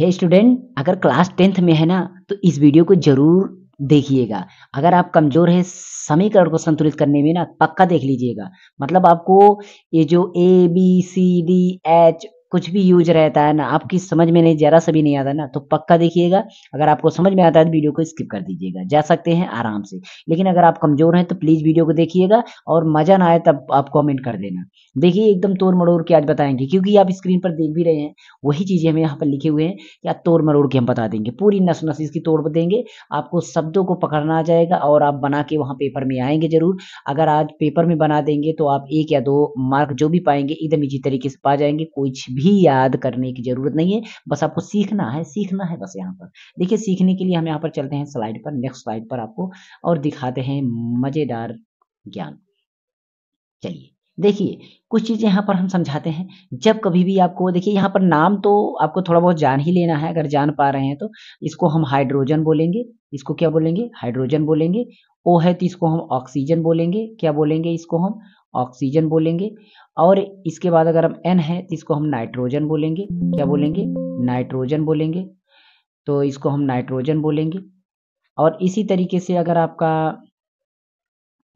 हे student अगर class tenth में है ना तो इस वीडियो को जरूर देखिएगा अगर आप कमजोर है समीकरण को संतुलित करने में ना पक्का देख लीजिएगा मतलब आपको ये जो A B C D H कुछ भी यूज रहता है ना आपकी समझ में नहीं जरा सा भी नहीं आता ना तो पक्का देखिएगा अगर आपको समझ में आता है तो वीडियो को स्किप कर दीजिएगा जा सकते हैं आराम से लेकिन अगर आप कमजोर हैं तो प्लीज वीडियो को देखिएगा और मजा ना आए तब आप कॉमेंट कर देना देखिए एकदम तोड़ मरोड़ के आज बताएंगे क्योंकि आप स्क्रीन पर देख भी रहे हैं वही चीजें हमें यहाँ पर लिखे हुए हैं कि आप तोड़ मरोड़ के हम बता देंगे पूरी नस नस इसकी तोड़ देंगे आपको शब्दों को पकड़ना आ जाएगा और आप बना के वहाँ पेपर में आएंगे जरूर अगर आज पेपर में बना देंगे तो आप एक या दो मार्क जो भी पाएंगे एकदम इजी तरीके से पा जाएंगे कोई भी याद करने की जरूरत नहीं है बस आपको सीखना है सीखना है बस यहाँ पर देखिए सीखने के लिए हम यहाँ पर चलते हैं स्लाइड पर नेक्स्ट स्लाइड पर आपको और दिखाते हैं मज़ेदार ज्ञान चलिए देखिए कुछ चीज़ें यहाँ पर हम समझाते हैं जब कभी भी आपको देखिए यहाँ पर नाम तो आपको थोड़ा बहुत जान ही लेना है अगर जान पा रहे हैं तो इसको हम हाइड्रोजन बोलेंगे इसको क्या बोलेंगे हाइड्रोजन बोलेंगे ओ है तो इसको हम ऑक्सीजन बोलेंगे क्या बोलेंगे इसको हम ऑक्सीजन बोलेंगे और इसके बाद अगर हम एन है तो इसको हम नाइट्रोजन बोलेंगे क्या बोलेंगे नाइट्रोजन बोलेंगे तो इसको हम नाइट्रोजन बोलेंगे और इसी तरीके से अगर आपका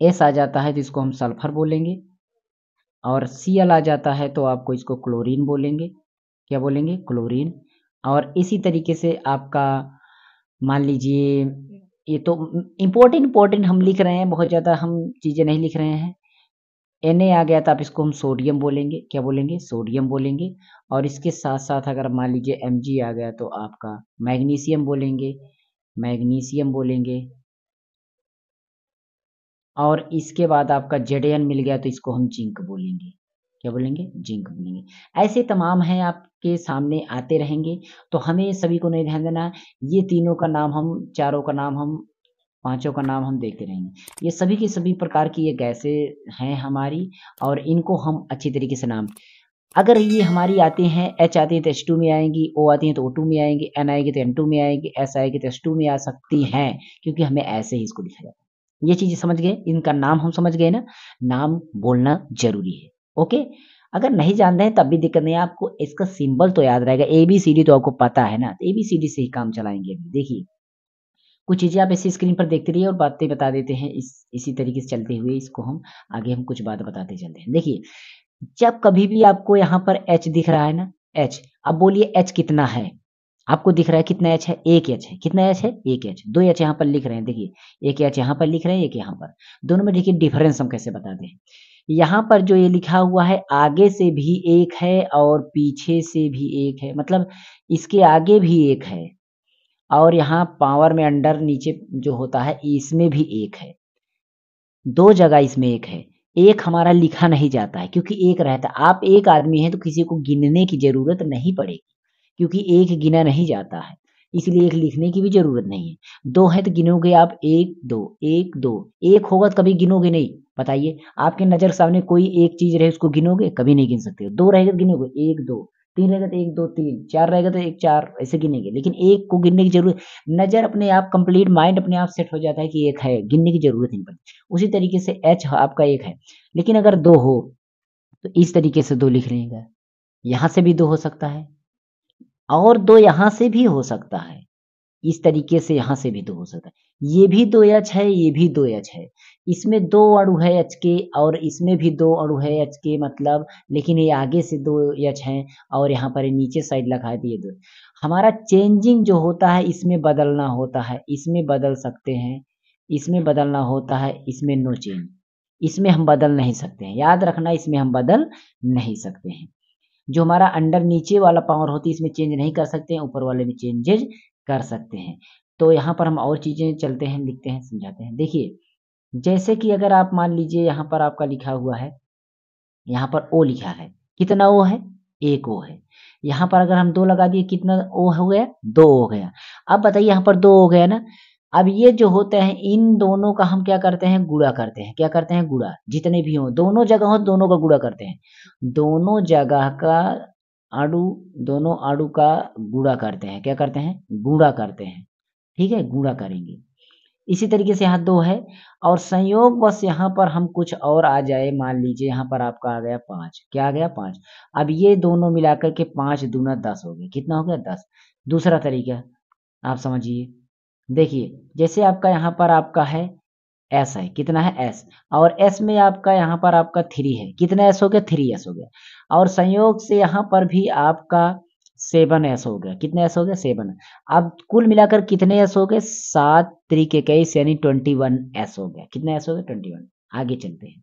एस आ जाता है तो इसको हम सल्फर बोलेंगे और सी एल आ जाता है तो आपको इसको क्लोरीन बोलेंगे क्या बोलेंगे क्लोरीन और इसी तरीके से आपका मान लीजिए ये तो इम्पोर्टेंट इम्पोर्टेंट हम लिख रहे हैं बहुत ज़्यादा हम चीज़ें नहीं लिख रहे हैं एन ए आ गया तो आप इसको हम सोडियम बोलेंगे क्या बोलेंगे सोडियम बोलेंगे और इसके साथ साथ अगर मान लीजिए एम जी आ गया तो आपका मैग्नीशियम बोलेंगे मैग्नीशियम बोलेंगे और इसके बाद आपका जेड एन मिल गया तो इसको हम जिंक बोलेंगे क्या बोलेंगे जिंक बोलेंगे ऐसे तमाम हैं आपके सामने आते रहेंगे तो हमें सभी को नहीं ध्यान देना ये तीनों का नाम हम चारों का नाम हम पांचों का नाम हम देखते रहेंगे ये सभी की सभी प्रकार की ये गैसें हैं हमारी और इनको हम अच्छी तरीके से नाम अगर ये हमारी आती हैं एच आती है तो एच टू में आएंगी ओ आती हैं तो ओ टू में आएंगी तो एन आएगी तो एन टू में आएंगी एस आएगी तो एस टू में आ सकती हैं क्योंकि हमें ऐसे ही इसको लिखा जाता है ये चीज़ें समझ गए इनका नाम हम समझ गए ना नाम बोलना जरूरी है ओके अगर नहीं जानते हैं तब भी दिक्कत नहीं है आपको इसका सिंबल तो याद रहेगा ए बी सी डी तो आपको पता है ना ए बी सी डी से ही काम चलाएंगे देखिए कुछ चीज़ें आप ऐसी स्क्रीन पर देखते रहिए और बातें बता देते हैं इस इसी तरीके से चलते हुए इसको हम आगे हम कुछ बात बताते चलते हैं देखिए जब कभी भी आपको यहाँ पर एच दिख रहा है ना एच अब बोलिए एच कितना है आपको दिख रहा है कितना एच है एक एच है कितना एच है एक एच दो एच यहाँ पर लिख रहे हैं देखिए एक एच यहाँ पर लिख रहे हैं एक यहाँ पर दोनों में देखिए डिफरेंस हम कैसे बताते हैं यहाँ पर जो ये लिखा हुआ है आगे से भी एक है और पीछे से भी एक है मतलब इसके आगे भी एक है और यहाँ पावर में अंडर नीचे जो होता है इसमें भी एक है दो जगह इसमें एक है एक हमारा लिखा नहीं जाता है क्योंकि एक रहता है आप एक आदमी हैं तो किसी को गिनने की ज़रूरत नहीं पड़ेगी क्योंकि एक गिना नहीं जाता है इसलिए एक लिखने की भी ज़रूरत नहीं है दो है तो गिनोगे आप एक दो एक दो एक होगा तो कभी गिनोगे नहीं बताइए आपके नज़र सामने कोई एक चीज़ रहे उसको गिनोगे कभी नहीं गिन सकते दो रहेगा तो गिनोगे एक दो तीन रहेगा तो एक दो तीन चार रहेगा तो एक चार ऐसे गिनेंगे लेकिन एक को गिनने की जरूरत नज़र अपने आप कंप्लीट माइंड अपने आप सेट हो जाता है कि एक है गिनने की जरूरत नहीं पड़ती उसी तरीके से एच आपका एक है लेकिन अगर दो हो तो इस तरीके से दो लिख लेंगे यहां से भी दो हो सकता है और दो यहां से भी हो सकता है इस तरीके से यहाँ से भी दो तो हो सकता है ये भी दो एच है ये भी दो एच है इसमें दो अड़ू है एच के और इसमें भी दो अड़ू है एच के मतलब लेकिन ये आगे से दो एच है और यहाँ पर नीचे साइड लगा दिए दो हमारा चेंजिंग जो होता है इसमें बदलना होता है इसमें बदल सकते हैं इसमें बदलना होता है इसमें नो चेंज इसमें हम बदल नहीं सकते हैं याद रखना इसमें हम बदल नहीं सकते हैं जो हमारा अंडर नीचे वाला पावर होती है इसमें चेंज नहीं कर सकते हैं ऊपर वाले में चेंजेज कर सकते हैं तो यहाँ पर हम और चीज़ें चलते हैं लिखते हैं समझाते हैं देखिए जैसे कि अगर आप मान लीजिए यहाँ पर आपका लिखा हुआ है यहाँ पर ओ लिखा है कितना ओ है एक ओ है यहाँ पर अगर हम दो लगा दिए कितना ओ हो गया दो हो गया अब बताइए यहाँ पर दो हो गया ना अब ये जो होते हैं इन दोनों का हम क्या करते हैं गुड़ा करते हैं क्या करते हैं गुड़ा जितने भी हो दोनों जगह हो दोनों का गुड़ा करते हैं दोनों जगह का आड़ू दोनों आड़ू का गुड़ा करते हैं क्या करते हैं गुड़ा करते हैं ठीक है गुड़ा करेंगे इसी तरीके से यहाँ दो है और संयोग बस यहाँ पर हम कुछ और आ जाए मान लीजिए यहाँ पर आपका आ गया पांच क्या आ गया पांच अब ये दोनों मिलाकर के पांच दूना दस हो गया कितना हो गया दस दूसरा तरीका आप समझिए देखिए जैसे आपका यहाँ पर आपका है एस है कितना है एस और एस में आपका यहाँ पर आपका थ्री है कितना एस हो गया थ्री एस हो गया और संयोग से यहाँ पर भी आपका सेवन एस हो गया कितने एस हो गया सेवन अब कुल मिलाकर कितने एस हो गए सात त्रिक इक्कीस यानी ट्वेंटी वन एस हो गया कितने एस हो गया ट्वेंटी वन आगे चलते हैं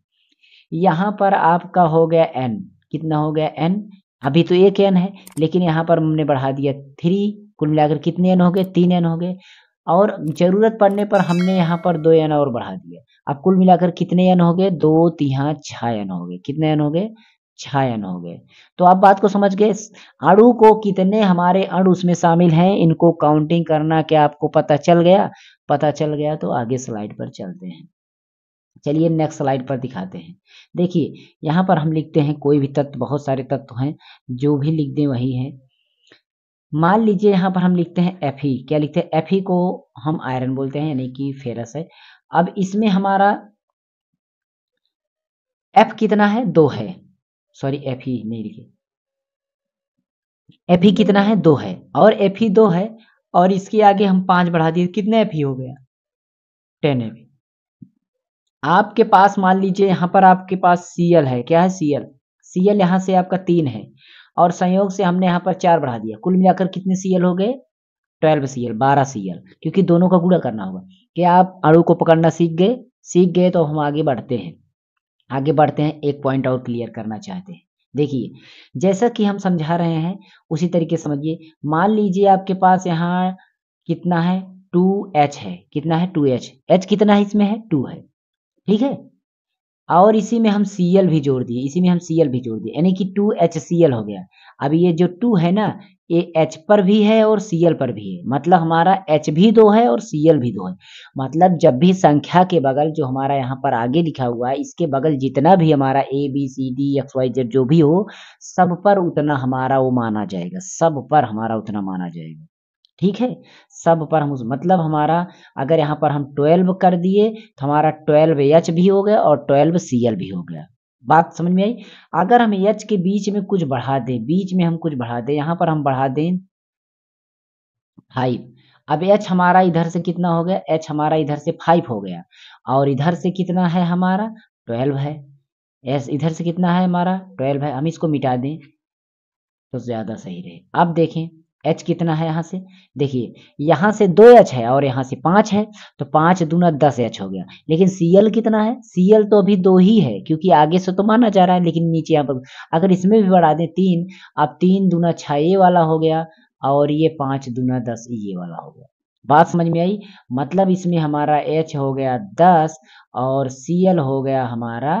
यहाँ पर आपका हो गया एन कितना हो गया एन अभी तो एक एन है लेकिन यहाँ पर हमने बढ़ा दिया थ्री कुल मिलाकर कितने एन हो गए तीन एन हो गए और जरूरत पड़ने पर हमने यहाँ पर दो एन और बढ़ा दिए अब कुल मिलाकर कितने एन हो गए दो तिहा छन हो गए कितने एन हो गए छायन हो गए तो आप बात को समझ गए अणु को कितने हमारे अणु उसमें शामिल हैं इनको काउंटिंग करना क्या आपको पता चल गया पता चल गया तो आगे स्लाइड पर चलते हैं चलिए नेक्स्ट स्लाइड पर दिखाते हैं देखिए यहाँ पर हम लिखते हैं कोई भी तत्व बहुत सारे तत्व हैं जो भी लिख दें वही है मान लीजिए यहाँ पर हम लिखते हैं एफ ई क्या लिखते हैं एफ ई को हम आयरन बोलते हैं यानी कि फेरस है अब इसमें हमारा एफ कितना है दो है सॉरी एफ ई नहीं लिखे एफ ई कितना है दो है और एफ ई दो है और इसके आगे हम पांच बढ़ा दिए कितने एफ ई हो गया टेन एफ आपके पास मान लीजिए यहां पर आपके पास सी एल है क्या है सी एल सी एल से आपका तीन है और संयोग से हमने यहाँ पर चार बढ़ा दिया कुल मिलाकर कितने सी हो गए ट्वेल्व सी बारह सी क्योंकि दोनों का गुड़ा करना होगा कि आप अणु को पकड़ना सीख गए सीख गए तो हम आगे बढ़ते हैं आगे बढ़ते हैं एक पॉइंट और क्लियर करना चाहते हैं देखिए जैसा कि हम समझा रहे हैं उसी तरीके समझिए मान लीजिए आपके पास यहाँ कितना है टू एच है कितना है टू एच एच कितना है इसमें है टू है ठीक है और इसी में हम सी एल भी जोड़ दिए इसी में हम सी एल भी जोड़ दिए यानी कि टू एच सी एल हो गया अब ये जो टू है ना ये एच पर भी है और सी एल पर भी है मतलब हमारा एच भी दो है और सी एल भी दो है मतलब जब भी संख्या के बगल जो हमारा यहाँ पर आगे लिखा हुआ है इसके बगल जितना भी हमारा A B C D X Y Z जो भी हो सब पर उतना हमारा वो माना जाएगा सब पर हमारा उतना माना जाएगा ठीक है सब पर हम उस मतलब हमारा अगर यहाँ पर हम ट्वेल्व कर दिए तो हमारा ट्वेल्व एच भी हो गया और ट्वेल्व सी एल भी हो गया बात समझ में आई अगर हम एच के बीच में कुछ बढ़ा दें बीच में हम कुछ बढ़ा दें यहाँ पर हम बढ़ा दें फाइव अब एच हमारा इधर से कितना हो गया एच हमारा इधर से फाइव हो गया और इधर से कितना है हमारा ट्वेल्व है एस इधर से कितना है हमारा ट्वेल्व है हम इसको मिटा दें तो ज़्यादा सही रहे अब देखें एच कितना है यहाँ से देखिए यहाँ से दो एच है और यहाँ से पांच है तो पांच दूना दस एच हो गया लेकिन सी एल कितना है सीएल तो अभी दो ही है क्योंकि आगे से तो माना जा रहा है लेकिन नीचे यहाँ पर अगर इसमें भी बढ़ा दें तीन अब तीन दूना छ ये वाला हो गया और ये पांच दूना दस ये e वाला हो गया बात समझ में आई मतलब इसमें हमारा एच हो गया दस और सी एल हो गया हमारा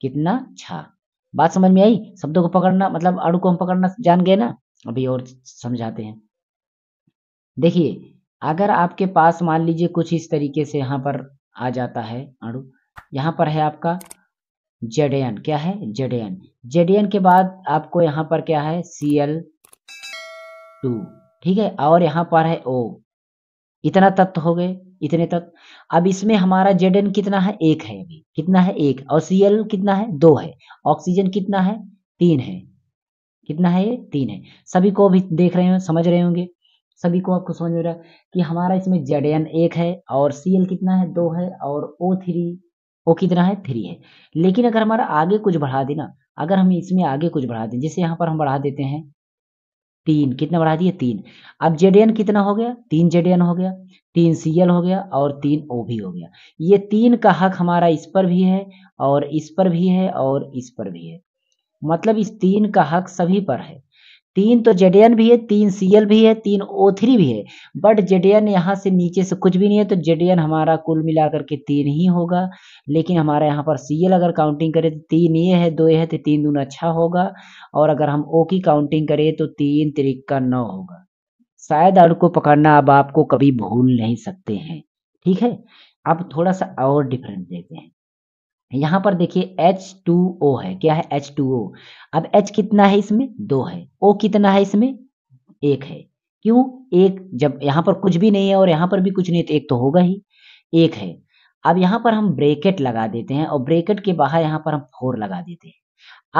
कितना छ बात समझ में आई शब्दों को पकड़ना मतलब अणु को हम पकड़ना जान गए ना अभी और समझाते हैं देखिए अगर आपके पास मान लीजिए कुछ इस तरीके से यहाँ पर आ जाता है अणु यहाँ पर है आपका जेडेन क्या है जेडेन जेडेन के बाद आपको यहाँ पर क्या है सी एल टू ठीक है और यहाँ पर है ओ इतना तत्व हो गए इतने तत्व अब इसमें हमारा जेडेन कितना है एक है अभी कितना है एक और सी एल कितना है दो है ऑक्सीजन कितना है तीन है कितना है ये तीन है सभी को भी देख रहे हो समझ रहे होंगे सभी को आपको समझ में रहा कि हमारा इसमें जेड एन एक है और सी एल कितना है दो है और ओ थ्री ओ कितना है थ्री है लेकिन अगर हमारा आगे कुछ बढ़ा देना अगर हम इसमें आगे कुछ बढ़ा दें जैसे यहाँ पर हम बढ़ा देते हैं तीन कितना बढ़ा दिए तीन अब जेड एन कितना हो गया तीन जेड एन हो गया तीन सी एल हो गया और तीन ओ भी हो गया ये तीन का हक हमारा इस पर भी है और इस पर भी है और इस पर भी है मतलब इस तीन का हक सभी पर है तीन तो जेडियन भी है तीन सीएल भी है तीन ओ थ्री भी है बट जेडियन यहाँ से नीचे से कुछ भी नहीं है तो जेडियन हमारा कुल मिलाकर के तीन ही होगा लेकिन हमारा यहाँ पर सीएल अगर काउंटिंग करें तो तीन ये है दो ये है तो तीन दून अच्छा होगा और अगर हम ओ की काउंटिंग करें तो तीन तिरिक्का नौ होगा शायद अड़को पकड़ना अब आपको कभी भूल नहीं सकते हैं ठीक है अब थोड़ा सा और डिफरेंट देते हैं यहाँ पर देखिए एच टू ओ है क्या है एच टू ओ अब एच कितना है इसमें दो है ओ कितना है इसमें एक है क्यों एक जब यहाँ पर कुछ भी नहीं है और यहाँ पर भी कुछ नहीं है तो एक तो होगा ही एक है अब यहाँ पर हम ब्रेकेट लगा देते हैं और ब्रेकेट के बाहर यहाँ पर हम फोर लगा देते हैं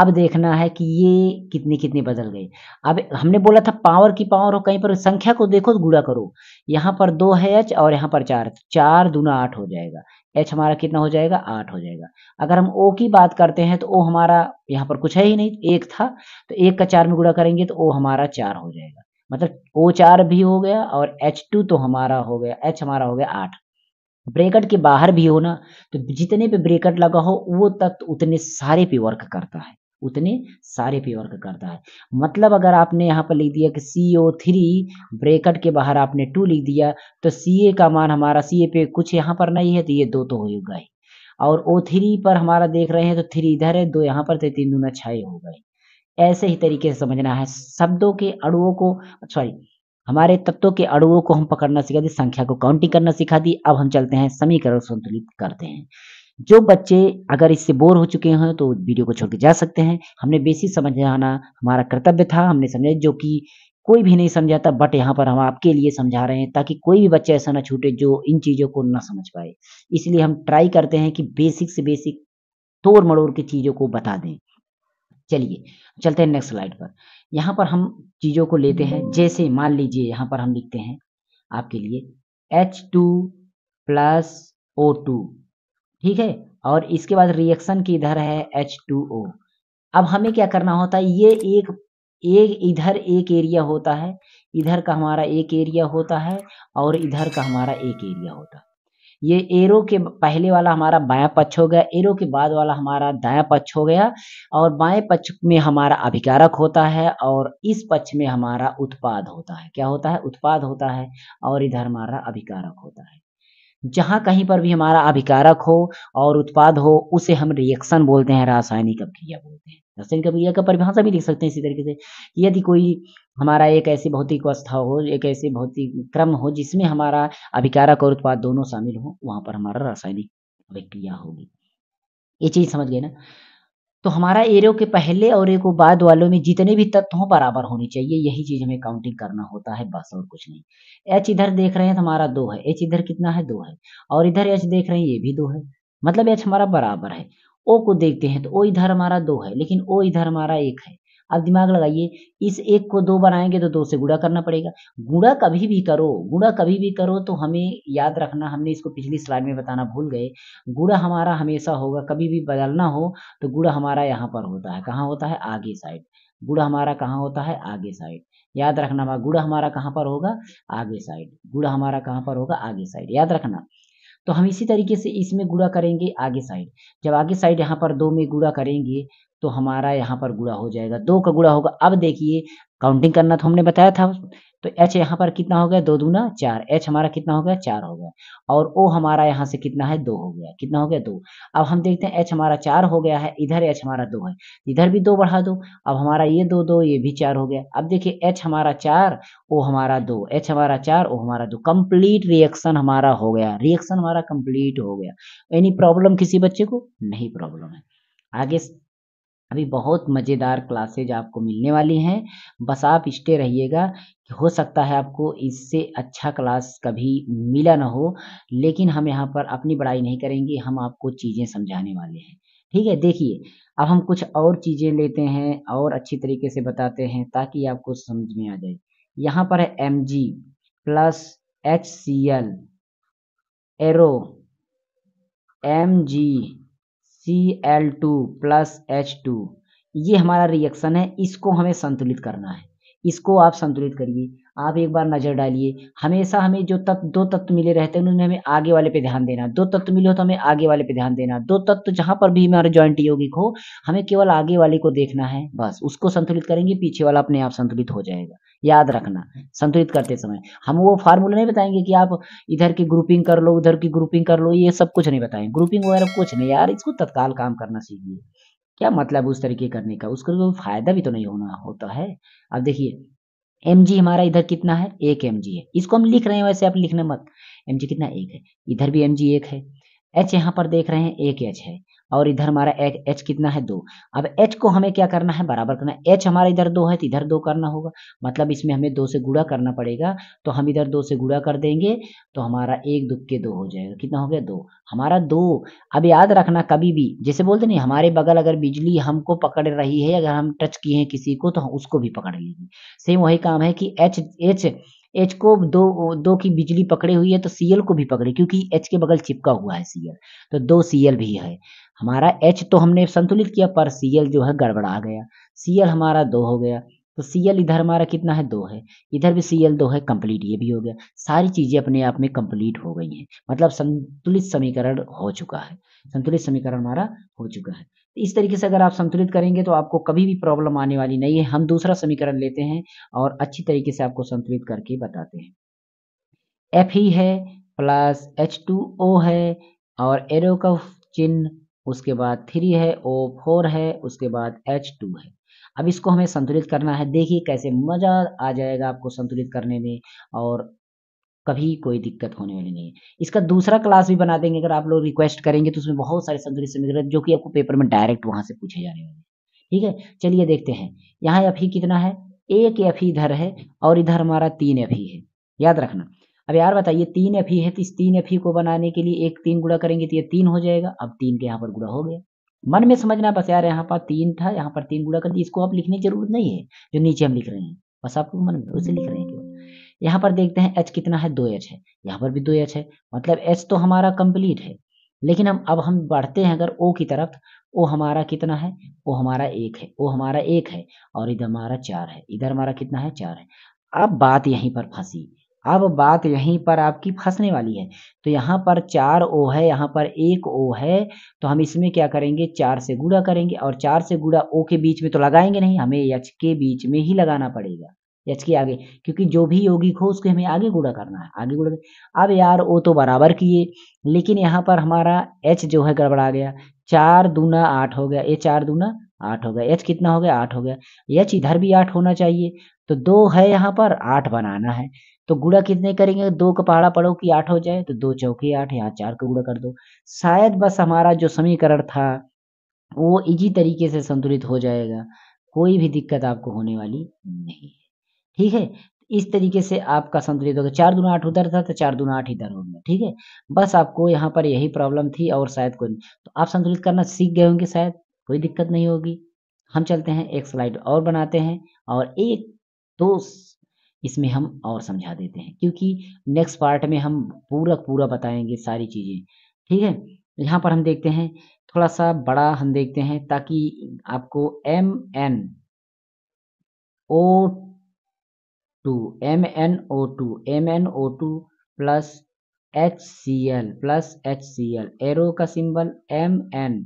अब देखना है कि ये कितनी कितनी बदल गई अब हमने बोला था पावर की पावर हो कहीं पर संख्या को देखो तो गुड़ा करो यहाँ पर दो है एच और यहाँ पर चार चार दूना आठ हो जाएगा एच हमारा कितना हो जाएगा आठ हो जाएगा अगर हम ओ की बात करते हैं तो ओ हमारा यहाँ पर कुछ है ही नहीं एक था तो एक का चार में गुड़ा करेंगे तो ओ हमारा चार हो जाएगा मतलब ओ चार भी हो गया और एच टू तो हमारा हो गया एच हमारा हो गया आठ ब्रेकट के बाहर भी हो ना तो जितने पे ब्रेकट लगा हो वो तत्व उतने सारे पे वर्क करता है उतने सारे पे वर्क करता है मतलब अगर आपने यहाँ पर लिख दिया कि सी ओ थ्री ब्रेकट के बाहर आपने टू लिख दिया तो सी ए का मान हमारा सी ए पे कुछ यहाँ पर नहीं है तो ये दो तो हो गए और ओ थ्री पर हमारा देख रहे हैं तो थ्री इधर है दो यहाँ पर तो तीन दूना छः हो गए ऐसे ही तरीके से समझना है शब्दों के अड़ुओं को सॉरी हमारे तत्वों के अड़ुओं को हम पकड़ना सिखा दी संख्या को काउंटिंग करना सिखा दी अब हम चलते हैं समीकरण संतुलित करते हैं जो बच्चे अगर इससे बोर हो चुके हैं तो वीडियो को छोड़ के जा सकते हैं हमने बेसिक समझाना हमारा कर्तव्य था हमने समझा जो कि कोई भी नहीं समझाता बट यहाँ पर हम आपके लिए समझा रहे हैं ताकि कोई भी बच्चा ऐसा ना छूटे जो इन चीज़ों को ना समझ पाए इसलिए हम ट्राई करते हैं कि बेसिक से बेसिक तोड़ मड़ोड़ की चीज़ों को बता दें चलिए चलते हैं नेक्स्ट स्लाइड पर यहाँ पर हम चीज़ों को लेते हैं जैसे मान लीजिए यहाँ पर हम लिखते हैं आपके लिए H two plus O two ठीक है और इसके बाद रिएक्शन की इधर है एच टू ओ अब हमें क्या करना होता है ये एक एक इधर एक एरिया होता है इधर का हमारा एक एरिया होता है और इधर का हमारा एक एरिया होता है ये एरो के पहले वाला हमारा बाया पक्ष हो गया एरो के बाद वाला हमारा दाया पक्ष हो गया और बाएं पक्ष में हमारा अभिकारक होता है और इस पक्ष में हमारा उत्पाद होता है क्या होता है उत्पाद होता है और इधर हमारा अभिकारक होता है जहां कहीं पर भी हमारा अभिकारक हो और उत्पाद हो उसे हम रिएक्शन बोलते हैं रासायनिक अभिक्रिया बोलते हैं दर्शन क्रिया का परिभाषा भी लिख सकते हैं इसी तरीके से यदि कोई हमारा एक ऐसी भौतिक अवस्था हो एक ऐसे भौतिक क्रम हो जिसमें हमारा अभिकारक और उत्पाद दोनों शामिल हो वहां पर हमारा रासायनिक अभिक्रिया होगी ये चीज़ समझ गए ना तो हमारा एरो के पहले और एक बाद वालों में जितने भी तत्व हों बराबर होने चाहिए यही चीज़ हमें काउंटिंग करना होता है बस और कुछ नहीं एच इधर देख रहे हैं तो हमारा दो है एच इधर कितना है दो है और इधर एच देख रहे हैं ये भी दो है मतलब एच हमारा बराबर है ओ को देखते हैं तो ओ इधर हमारा दो है लेकिन ओ इधर हमारा एक है आप दिमाग लगाइए इस एक को दो बनाएंगे तो दो से गुड़ा करना पड़ेगा गुड़ा कभी भी करो गुड़ा कभी भी करो तो हमें याद रखना हमने इसको पिछली स्लाइड में बताना भूल गए गुड़ा हमारा हमेशा होगा कभी भी बदलना हो तो गुड़ा हमारा यहाँ पर होता है कहाँ होता है आगे साइड गुड़ा हमारा कहाँ होता है आगे साइड याद रखना गुड़ा हमारा कहाँ पर होगा आगे साइड गुड़ा हमारा कहाँ पर होगा आगे साइड याद रखना तो हम इसी तरीके से इसमें गुड़ा करेंगे आगे साइड जब आगे साइड यहाँ पर दो में गुड़ा करेंगे तो हमारा यहाँ पर गुड़ा हो जाएगा दो का गुड़ा होगा अब देखिए काउंटिंग करना तो हमने बताया था तो एच यहाँ पर कितना हो गया दो दूना चार एच हमारा कितना हो गया चार हो गया और ओ हमारा यहाँ से कितना है दो हो गया कितना हो गया दो अब हम देखते हैं एच हमारा चार हो गया है इधर एच हमारा दो है इधर भी दो बढ़ा दो अब हमारा ये दो दो ये भी चार हो गया अब देखिए एच हमारा चार ओ हमारा दो एच हमारा चार ओ हमारा दो कंप्लीट रिएक्शन हमारा हो गया रिएक्शन हमारा कंप्लीट हो गया एनी प्रॉब्लम किसी बच्चे को नहीं प्रॉब्लम है आगे अभी बहुत मज़ेदार क्लासेज आपको मिलने वाली हैं बस आप स्टे रहिएगा कि हो सकता है आपको इससे अच्छा क्लास कभी मिला ना हो लेकिन हम यहाँ पर अपनी पढ़ाई नहीं करेंगे हम आपको चीज़ें समझाने वाले हैं ठीक है देखिए अब हम कुछ और चीज़ें लेते हैं और अच्छी तरीके से बताते हैं ताकि आपको समझ में आ जाए यहाँ पर है M G plus H C L arrow M G C L two plus H two ये हमारा रिएक्शन है इसको हमें संतुलित करना है इसको आप संतुलित करिए आप एक बार नज़र डालिए हमेशा हमें जो तत्व दो तत्व मिले रहते हैं उनमें हमें आगे वाले पे ध्यान देना दो तत्व मिले हो तो हमें आगे वाले पे ध्यान देना दो तत्व जहां पर भी हमारे ज्वाइंट यौगिक हो हमें केवल आगे वाले को देखना है बस उसको संतुलित करेंगे पीछे वाला अपने आप संतुलित हो जाएगा याद रखना संतुलित करते समय हम वो फार्मूला नहीं बताएंगे कि आप इधर की ग्रुपिंग कर लो उधर की ग्रुपिंग कर लो ये सब कुछ नहीं बताएंगे ग्रुपिंग वगैरह कुछ नहीं यार इसको तत्काल काम करना सीखिए क्या मतलब उस तरीके करने का उसको तो फायदा भी तो नहीं होना होता है अब देखिए एम जी हमारा इधर कितना है एक एम जी है इसको हम लिख रहे हैं वैसे आप लिखने मत एम जी कितना एक है इधर भी एम जी एक है एच यहाँ पर देख रहे हैं एक एच है और इधर हमारा एच कितना है दो अब एच को हमें क्या करना है बराबर करना है एच हमारा इधर दो है तो इधर दो करना होगा मतलब इसमें हमें दो से गुड़ा करना पड़ेगा तो हम इधर दो से गुड़ा कर देंगे तो हमारा एक दुख के दो हो जाएगा कितना हो गया दो हमारा दो अब याद रखना कभी भी जैसे बोलते नहीं हमारे बगल अगर बिजली हमको पकड़ रही है अगर हम टच किए हैं किसी को तो उसको भी पकड़ लेगी सेम वही काम है कि एच एच एच को दो दो की बिजली पकड़े हुई है तो सीएल को भी पकड़े क्योंकि एच के बगल चिपका हुआ है सीएल तो दो सीएल भी है हमारा एच तो हमने संतुलित किया पर सीएल जो है गड़बड़ा गया सीएल हमारा दो हो गया तो सी एल इधर हमारा कितना है दो है इधर भी सी एल दो है कंप्लीट ये भी हो गया सारी चीज़ें अपने आप में कंप्लीट हो गई हैं मतलब संतुलित समीकरण हो चुका है संतुलित समीकरण हमारा हो चुका है इस तरीके से अगर आप संतुलित करेंगे तो आपको कभी भी प्रॉब्लम आने वाली नहीं है हम दूसरा समीकरण लेते हैं और अच्छी तरीके से आपको संतुलित करके बताते हैं एफ ही है प्लस एच टू ओ है और एरो का चिन्ह उसके बाद थ्री है ओ फोर है उसके बाद एच टू है अब इसको हमें संतुलित करना है देखिए कैसे मज़ा आ जाएगा आपको संतुलित करने में और कभी कोई दिक्कत होने वाली नहीं है इसका दूसरा क्लास भी बना देंगे अगर आप लोग रिक्वेस्ट करेंगे तो उसमें बहुत सारे संतुलित समीकरण जो कि आपको पेपर में डायरेक्ट वहां से पूछे जाने वाले ठीक है चलिए देखते हैं यहाँ एफ ही e कितना है एक एफ ही इधर है और इधर हमारा तीन एफ ही e है याद रखना अब यार बताइए तीन एफ है तो इस तीन एफ को बनाने के लिए एक तीन गुड़ा करेंगे तो ये तीन हो जाएगा अब तीन के यहाँ पर गुड़ा हो गया मन में समझना बस यार यहाँ पर तीन था यहाँ पर तीन गुड़ा कर दिया इसको आप लिखने की जरूरत नहीं है जो नीचे हम लिख रहे हैं बस आपको मन में उसे लिख रहे हैं यहाँ पर देखते हैं एच कितना है दो एच है यहाँ पर भी दो एच है मतलब एच तो हमारा कंप्लीट है लेकिन हम अब हम बढ़ते हैं अगर ओ की तरफ ओ हमारा कितना है ओ हमारा एक है ओ हमारा एक है और इधर हमारा चार है इधर हमारा कितना है चार है अब बात यहीं पर फंसी अब बात यहीं पर आपकी फंसने वाली है। तो यहाँ पर चार ओ है, यहाँ पर एक ओ है, तो हम इसमें क्या करेंगे चार से गुड़ा करेंगे और चार से गुड़ा ओ के बीच में तो लगाएंगे नहीं, हमें एच के बीच में ही लगाना पड़ेगा। एच के आगे क्योंकि जो भी योगिक हो उसको हमें आगे गुड़ा करना है, आगे गुड़ा अब यार ओ तो बराबर किए, लेकिन यहाँ पर हमारा एच जो है गड़बड़ा गया। चार दूना आठ हो गया, ये चार दूना आठ हो गया, एच कितना हो गया आठ हो गया, एच इधर भी आठ होना चाहिए, तो दो है यहाँ पर आठ बनाना है। तो गुड़ा कितने करेंगे दो का पहाड़ा पड़ो कि आठ हो जाए तो दो चौके आठ यहाँ चार का गुड़ा कर दो शायद बस हमारा जो समीकरण था वो इजी तरीके से संतुलित हो जाएगा कोई भी दिक्कत आपको होने वाली नहीं ठीक है इस तरीके से आपका संतुलित होगा चार दुना आठ उधर था तो चार दुना आठ इधर हो गया ठीक है बस आपको यहाँ पर यही प्रॉब्लम थी और शायद कोई तो आप संतुलित करना सीख गए होंगे शायद कोई दिक्कत नहीं होगी हम चलते हैं एक स्लाइड और बनाते हैं और एक दो इसमें हम और समझा देते हैं क्योंकि नेक्स्ट पार्ट में हम पूरा पूरा बताएंगे सारी चीज़ें ठीक है यहाँ पर हम देखते हैं थोड़ा सा बड़ा हम देखते हैं ताकि आपको M N O two M N O two M N O two plus H C L plus H C L arrow का symbol M N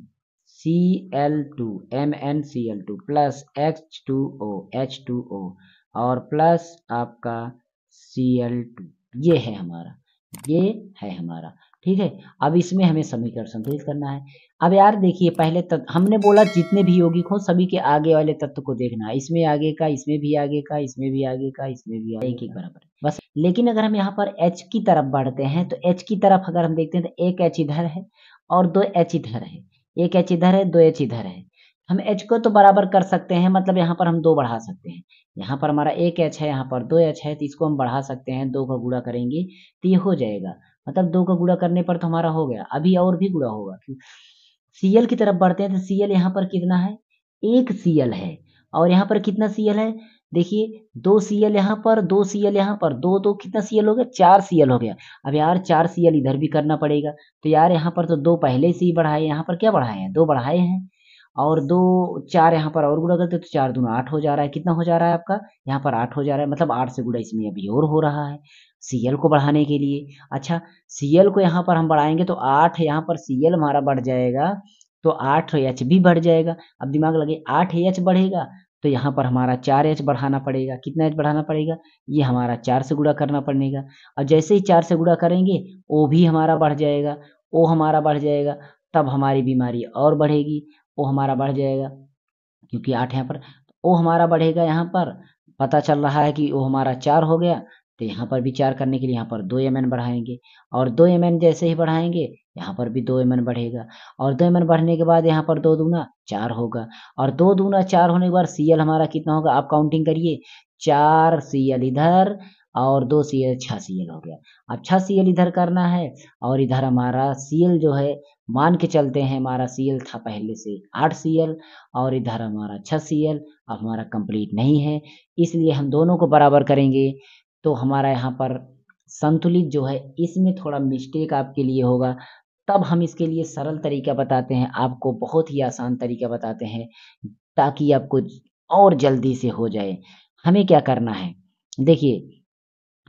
C L two M N C L two plus H two O H two O और plus आपका सी L to ये है हमारा ये है हमारा ठीक है अब इसमें हमें समीकरण संतुलित करना है अब यार देखिए पहले तत्व हमने बोला जितने भी यौगिक हो सभी के आगे वाले तत्व को देखना है इसमें आगे का इसमें भी आगे का इसमें भी आगे का इसमें भी आगे एक एक बराबर बस लेकिन अगर हम यहाँ पर एच की तरफ बढ़ते हैं तो एच की तरफ अगर हम देखते हैं तो एक एच इधर है और दो एच इधर है एक एच इधर है दो एच इधर है हम एच को तो बराबर कर सकते हैं मतलब यहाँ पर हम दो बढ़ा सकते हैं यहाँ पर हमारा एक एच है यहाँ पर दो एच है तो इसको हम बढ़ा सकते हैं दो का गुड़ा करेंगे तो ये हो जाएगा मतलब दो का गुड़ा करने पर तो हमारा हो गया अभी और भी गुड़ा होगा सी एल की तरफ बढ़ते हैं तो सी एल यहाँ पर कितना है एक सी एल है और यहाँ पर कितना सी एल है देखिए दो सी एल यहाँ पर दो सी एल यहाँ पर दो तो कितना सी एल हो गया चार सी एल हो गया अब यार चार सी एल इधर भी करना पड़ेगा तो यार यहाँ पर तो दो पहले से ही बढ़ाए यहाँ पर क्या बढ़ाए हैं दो बढ़ाए हैं और दो चार यहाँ पर और गुणा करते तो चार दोनों आठ हो जा रहा है कितना हो जा रहा है आपका यहाँ पर आठ हो जा रहा है मतलब आठ से गुणा इसमें अभी और हो रहा है सी को बढ़ाने के लिए अच्छा सी को यहाँ पर हम बढ़ाएंगे तो आठ यहाँ पर सी हमारा बढ़ जाएगा तो आठ एच भी बढ़ जाएगा अब दिमाग लगे आठ एच बढ़ेगा तो यहाँ पर हमारा चार एच बढ़ाना पड़ेगा कितना एच बढ़ाना पड़ेगा ये हमारा चार से गुड़ा करना पड़ेगा और जैसे ही चार से गुड़ा करेंगे ओ भी हमारा बढ़ जाएगा ओ हमारा बढ़ जाएगा तब हमारी बीमारी और बढ़ेगी ओ हमारा बढ़ जाएगा क्योंकि आठ यहाँ पर ओ हमारा बढ़ेगा यहाँ पर पता चल रहा है कि ओ हमारा चार हो गया तो यहाँ पर भी चार करने के लिए यहाँ पर दो एम एन बढ़ाएंगे और दो एम एन जैसे ही बढ़ाएंगे यहाँ पर भी दो एम एन बढ़ेगा और दो एम एन बढ़ने के बाद यहाँ पर दो दूना चार होगा और दो दूना चार होने के बाद सी एल हमारा कितना होगा आप काउंटिंग करिए चार सी एल इधर और दो सी एल छः सी एल हो गया अब छः सी एल इधर करना है और इधर हमारा सी एल जो है मान के चलते हैं हमारा सी एल था पहले से आठ सी एल और इधर हमारा छः सी एल अब हमारा कंप्लीट नहीं है इसलिए हम दोनों को बराबर करेंगे तो हमारा यहाँ पर संतुलित जो है इसमें थोड़ा मिस्टेक आपके लिए होगा तब हम इसके लिए सरल तरीका बताते हैं आपको बहुत ही आसान तरीका बताते हैं ताकि आपको और जल्दी से हो जाए हमें क्या करना है देखिए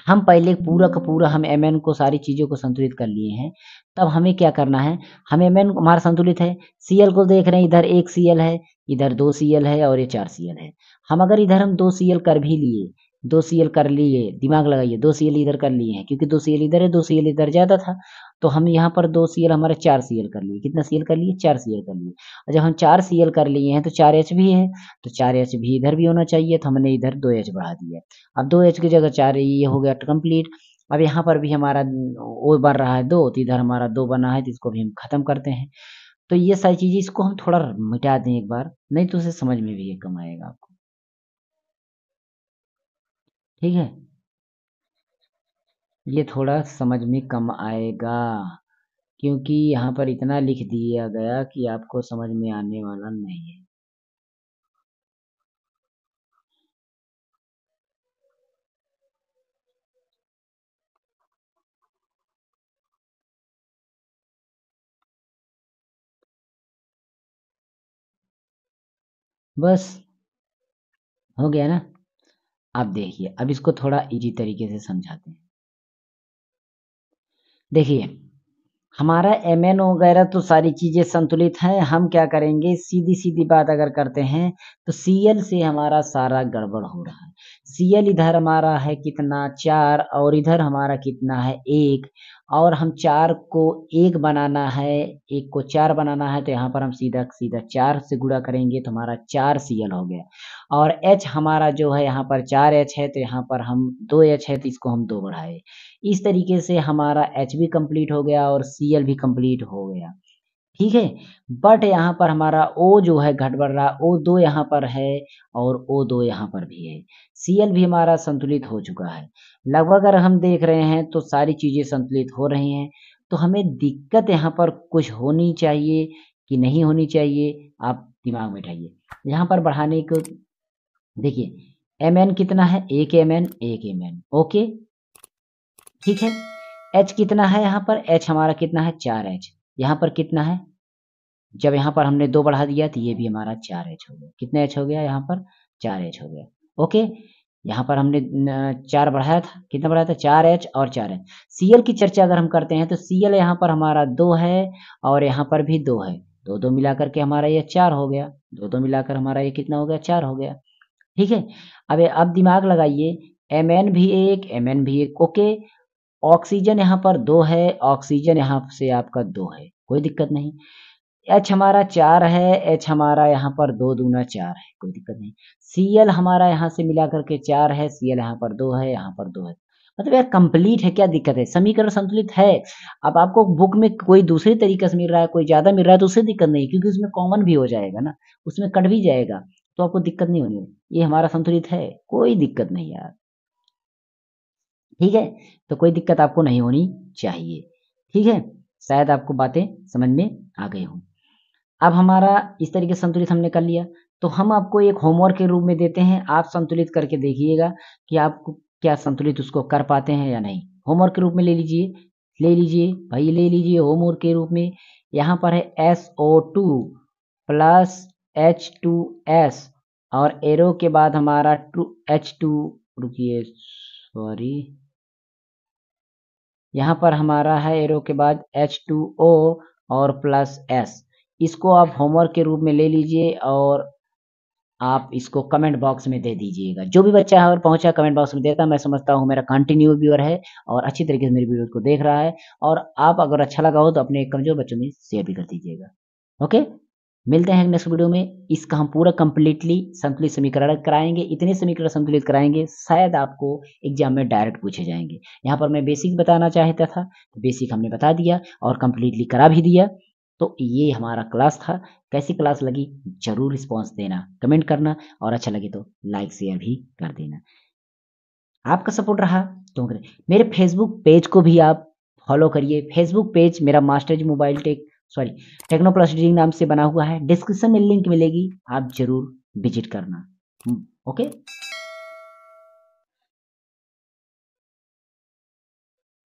हम पहले पूरा का पूरा हम एम को सारी चीज़ों को संतुलित कर लिए हैं तब हमें क्या करना है हम एम एन हमारा संतुलित है सी को देख रहे हैं इधर एक सी है इधर दो सी है और ये चार सी है हम अगर इधर हम दो सी कर भी लिए दो सी कर लिए दिमाग लगाइए दो सी इधर कर लिए हैं क्योंकि दो सी इधर है दो सी इधर ज़्यादा था तो हम यहाँ पर दो सी हमारे चार सी कर लिए कितना सी कर लिए चार सी कर लिए और जब हम चार सी कर लिए हैं तो चार एच भी है तो चार एच भी इधर भी होना चाहिए तो हमने इधर दो एच बढ़ा दिया अब दो एच की जगह चार ये हो गया कम्प्लीट अब यहाँ पर भी हमारा ओ बन रहा है दो तो इधर हमारा दो बना है तो इसको भी हम ख़त्म करते हैं तो ये सारी चीज़ें इसको हम थोड़ा मिटा दें एक बार नहीं तो उसे समझ में भी ये कम आएगा आपको ठीक है ये थोड़ा समझ में कम आएगा क्योंकि यहाँ पर इतना लिख दिया गया कि आपको समझ में आने वाला नहीं है बस हो गया ना आप देखिए अब इसको थोड़ा इजी तरीके से समझाते हैं देखिए हमारा एम एन वगैरह तो सारी चीज़ें संतुलित हैं हम क्या करेंगे सीधी सीधी बात अगर करते हैं तो सी एल से हमारा सारा गड़बड़ हो रहा है सी एल इधर हमारा है कितना चार और इधर हमारा कितना है एक और हम चार को एक बनाना है एक को चार बनाना है तो यहाँ पर हम सीधा सीधा चार से गुड़ा करेंगे तो हमारा चार सी एल हो गया और एच हमारा जो है यहाँ पर चार एच है तो यहाँ पर हम दो एच है तो इसको हम दो बढ़ाए इस तरीके से हमारा एच भी कंप्लीट हो गया और सी एल भी कंप्लीट हो गया ठीक है बट यहाँ पर हमारा ओ जो है बढ़ रहा ओ दो यहाँ पर है और ओ दो यहाँ पर भी है सी एल भी हमारा संतुलित हो चुका है लगभग अगर हम देख रहे हैं तो सारी चीज़ें संतुलित हो रही हैं तो हमें दिक्कत यहाँ पर कुछ होनी चाहिए कि नहीं होनी चाहिए आप दिमाग में बैठाइए यहाँ पर बढ़ाने को देखिए एम एन कितना है एक एम एन एक एम एन ओके ठीक है एच कितना है यहाँ पर एच हमारा कितना है चार एच यहाँ पर कितना है जब यहाँ पर हमने दो बढ़ा दिया तो ये भी हमारा चार एच हो गया कितना एच हो गया यहाँ पर चार एच हो गया ओके यहाँ पर हमने चार बढ़ाया था कितना बढ़ाया था चार एच और चार एच सी की चर्चा अगर हम करते हैं तो सी एल यहाँ पर हमारा दो है और यहाँ पर भी दो है दो दो मिलाकर के हमारा ये चार हो गया दो दो मिलाकर हमारा ये कितना हो गया चार हो गया ठीक है अब अब दिमाग लगाइए एम एन भी एक एम एन भी एक ओके ऑक्सीजन यहाँ पर दो है ऑक्सीजन यहाँ से आपका दो है कोई दिक्कत नहीं एच हमारा चार है एच हमारा यहाँ पर दो दूना चार है कोई दिक्कत नहीं सी एल हमारा यहाँ से मिला करके चार है सी एल यहाँ पर दो है यहाँ पर दो है मतलब यार कंप्लीट है क्या दिक्कत है समीकरण संतुलित है अब आपको बुक में कोई दूसरे तरीके से मिल रहा है कोई ज्यादा मिल रहा है तो उससे दिक्कत नहीं क्योंकि उसमें कॉमन भी हो जाएगा ना उसमें कट भी जाएगा तो आपको दिक्कत नहीं होनी ये हमारा संतुलित है कोई दिक्कत नहीं यार ठीक है तो कोई दिक्कत आपको नहीं होनी चाहिए ठीक है शायद आपको बातें समझ में आ गई हों अब हमारा इस तरीके से संतुलित हमने कर लिया तो हम आपको एक होमवर्क के रूप में देते हैं आप संतुलित करके देखिएगा कि आपको क्या संतुलित उसको कर पाते हैं या नहीं होमवर्क के रूप में ले लीजिए ले लीजिए भाई ले लीजिए होमवर्क के रूप में यहाँ पर है S O two plus H two S और एरो के बाद हमारा टू एच टू रुकी सॉरी यहाँ पर हमारा है एरो के बाद एच टू ओ और प्लस एस इसको आप होमवर्क के रूप में ले लीजिए और आप इसको कमेंट बॉक्स में दे दीजिएगा जो भी बच्चा है और पहुंचा कमेंट बॉक्स में देता मैं समझता हूँ मेरा कंटिन्यू व्यूअर है और अच्छी तरीके से मेरी व्यूअर को देख रहा है और आप अगर अच्छा लगा हो तो अपने कमजोर बच्चों में शेयर भी कर दीजिएगा ओके मिलते हैं नेक्स्ट वीडियो में इसका हम पूरा कंप्लीटली संतुलित समीकरण कराएंगे इतने समीकरण संतुलित कराएंगे शायद आपको एग्जाम में डायरेक्ट पूछे जाएंगे यहाँ पर मैं बेसिक बताना चाहता था तो बेसिक हमने बता दिया और कंप्लीटली करा भी दिया तो ये हमारा क्लास था कैसी क्लास लगी जरूर रिस्पॉन्स देना कमेंट करना और अच्छा लगे तो लाइक शेयर भी कर देना आपका सपोर्ट रहा तो मेरे फेसबुक पेज को भी आप फॉलो करिए फेसबुक पेज मेरा master ji mobile tech sorry plus reading नाम से बना हुआ है डिस्क्रिप्शन में लिंक मिलेगी आप जरूर विजिट करना ओके hmm,